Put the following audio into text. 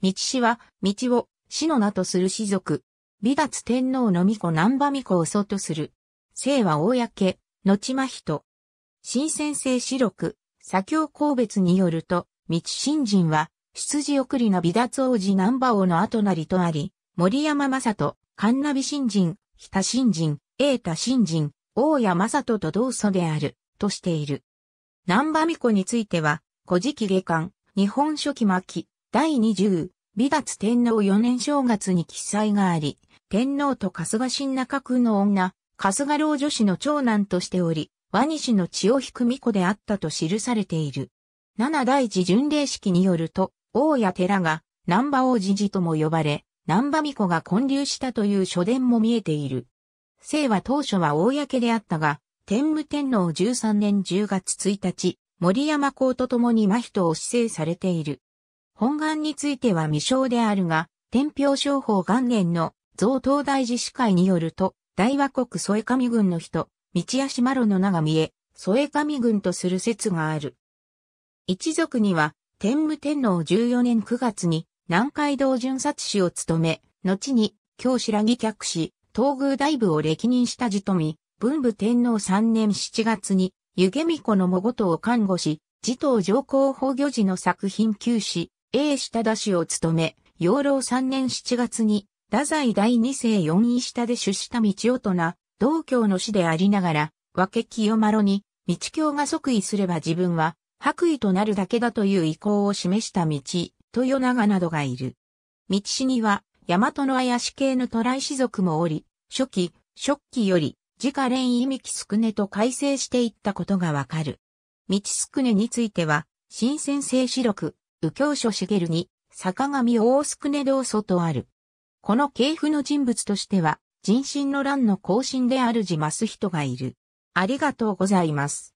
道氏は、道を、死の名とする氏族。美達天皇の御子南波御子を祖とする。姓は公、後間人。新先生四六、左京公別によると、道新人は、出自送りの美達王子南波王の後なりとあり、森山正人、神奈美新人、北新人、栄太新人、大谷正人と同祖である、としている。南波御子については、古事記下巻、日本書紀末第20、美達天皇4年正月に記載があり、天皇と春日新中区の女、春日老女子の長男としており、和西の血を引く巫女であったと記されている。七大寺巡礼式によると、王や寺が南波王子寺とも呼ばれ、南波巫女が建立したという書伝も見えている。姓は当初は公であったが、天武天皇13年10月1日、森山公と共に真人を指定されている。本願については未詳であるが、天平商法元年の増東大寺司会によると、大和国添上軍の人、道足島路の名が見え、添上軍とする説がある。一族には、天武天皇14年9月に南海道巡察使を務め、後に京白木客使、東宮大部を歴任した地富、文武天皇3年7月に、湯気巫女のもごとを看護し、持統上皇崩御寺の作品休止、英下田氏を務め、養老3年7月に、太宰第二世四位下で出した道夫とな、道教の師でありながら、和け清ろに、道教が即位すれば自分は、白衣となるだけだという意向を示した道、豊長などがいる。道氏には、大和の怪し系の渡来氏族もおり、初期、初期より、自家連意味きすくねと改正していったことがわかる。道すくねについては、新鮮性史録、右京書茂に、坂上大宿根道祖とある。この系譜の人物としては、人心の乱の後進であるじます人がいる。ありがとうございます。